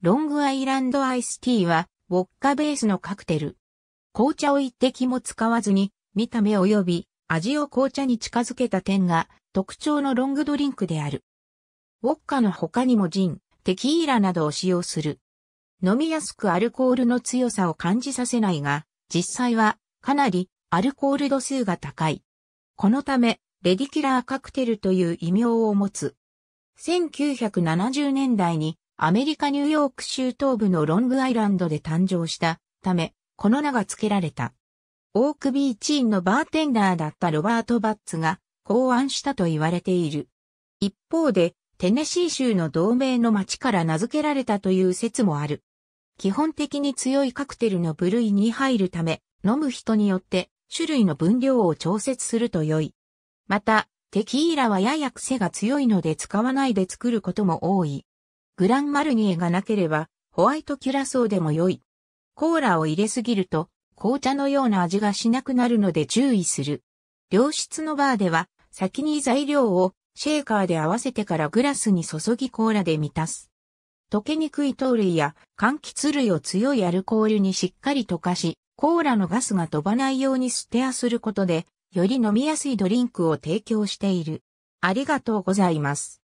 ロングアイランドアイスティーは、ウォッカベースのカクテル。紅茶を一滴も使わずに、見た目及び味を紅茶に近づけた点が特徴のロングドリンクである。ウォッカの他にもジン、テキーラなどを使用する。飲みやすくアルコールの強さを感じさせないが、実際はかなりアルコール度数が高い。このため、レディキラーカクテルという異名を持つ。1970年代にアメリカニューヨーク州東部のロングアイランドで誕生したため、この名が付けられた。オークビーチーンのバーテンダーだったロバート・バッツが考案したと言われている。一方で、テネシー州の同盟の町から名付けられたという説もある。基本的に強いカクテルの部類に入るため、飲む人によって種類の分量を調節すると良い。また、テキーラはやや癖が強いので使わないで作ることも多い。グランマルニエがなければ、ホワイトキュラソーでも良い。コーラを入れすぎると、紅茶のような味がしなくなるので注意する。良質のバーでは、先に材料をシェーカーで合わせてからグラスに注ぎコーラで満たす。溶けにくい糖類や柑橘類を強いアルコールにしっかり溶かし、コーラのガスが飛ばないようにステアすることで、より飲みやすいドリンクを提供している。ありがとうございます。